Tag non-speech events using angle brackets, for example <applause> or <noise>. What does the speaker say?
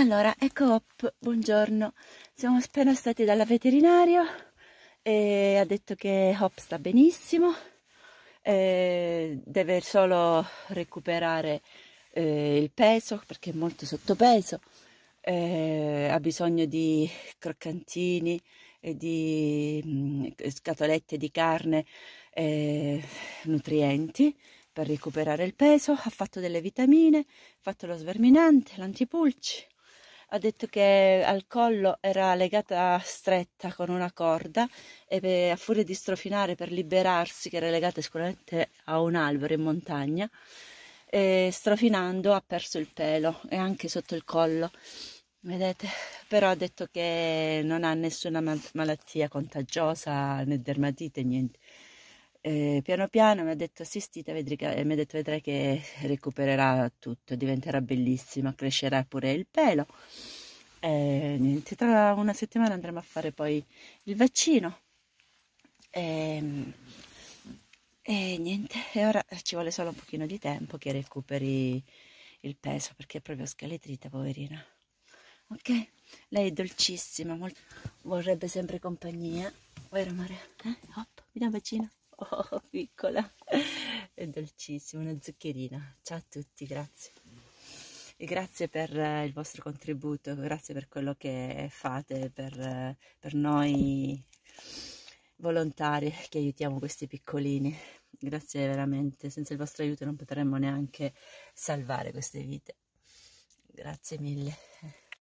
Allora, ecco Hop, buongiorno. Siamo appena stati dalla veterinario e ha detto che Hop sta benissimo, deve solo recuperare eh, il peso perché è molto sottopeso, eh, ha bisogno di croccantini e di mh, mm, scatolette di carne eh, nutrienti per recuperare il peso, ha fatto delle vitamine, ha fatto lo sverminante, l'antipulci ha detto che al collo era legata stretta con una corda e a furia di strofinare per liberarsi, che era legata sicuramente a un albero in montagna, e strofinando ha perso il pelo e anche sotto il collo. Vedete, però ha detto che non ha nessuna mal malattia contagiosa né dermatite, niente eh, piano piano mi ha detto assistita vedrai che, mi ha detto vedrai che recupererà tutto diventerà bellissima crescerà pure il pelo e niente tra una settimana andremo a fare poi il vaccino e, ehm, e niente e ora ci vuole solo un pochino di tempo che recuperi il peso perché è proprio scheletrita poverina ok lei è dolcissima molto... vorrebbe sempre compagnia vero amore eh? Hop, mi dà un bacino oh, <laughs> piccola è dolcissima, una zuccherina ciao a tutti, grazie e grazie per eh, il vostro contributo grazie per quello che fate per, eh, per noi volontari che aiutiamo questi piccolini grazie veramente, senza il vostro aiuto non potremmo neanche salvare queste vite grazie mille